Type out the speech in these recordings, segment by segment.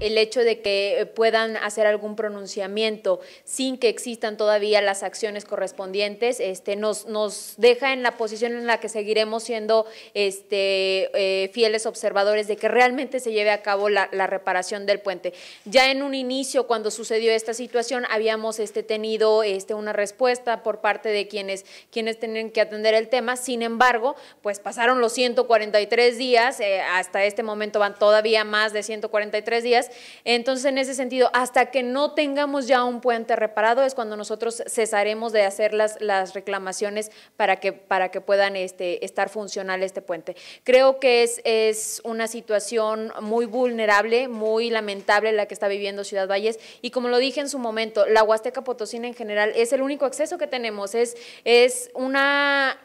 el hecho de que eh, puedan hacer algún pronunciamiento sin que existan todavía las acciones correspondientes, este, nos, nos deja en la posición en la que seguiremos siendo este, eh, fieles observadores de que realmente se lleve a cabo la, reparación del puente. Ya en un inicio, cuando sucedió esta situación, habíamos este, tenido este, una respuesta por parte de quienes, quienes tienen que atender el tema, sin embargo, pues pasaron los 143 días, eh, hasta este momento van todavía más de 143 días, entonces, en ese sentido, hasta que no tengamos ya un puente reparado es cuando nosotros cesaremos de hacer las, reclamaciones para que, para que puedan este, estar funcional este puente. Creo que es, es una situación muy vulnerable, muy lamentable la que está viviendo Ciudad Valles y como lo dije en su momento, la Huasteca Potosina en general es el único acceso que tenemos, es, es una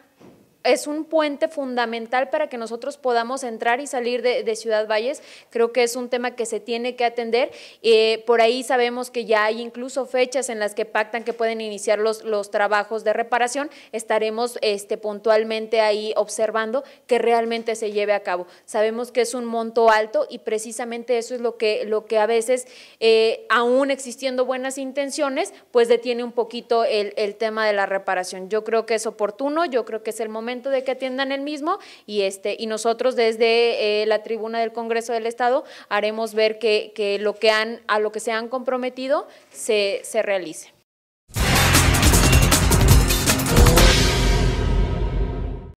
es un puente fundamental para que nosotros podamos entrar y salir de, Ciudad Valles. Creo que es un tema que se tiene que atender. Eh, por ahí sabemos que ya hay incluso fechas en las que pactan que pueden iniciar los, los trabajos de reparación. Estaremos este, puntualmente ahí observando que realmente se lleve a cabo. Sabemos que es un monto alto y precisamente eso es lo que, lo que a veces, eh, aún existiendo buenas intenciones, pues detiene un poquito el tema de la reparación. Yo creo que es oportuno, yo creo que es el momento de que atiendan el mismo y, este, y nosotros desde eh, la tribuna del Congreso del Estado haremos ver que, que, lo que han, a lo que se han comprometido se, se realice.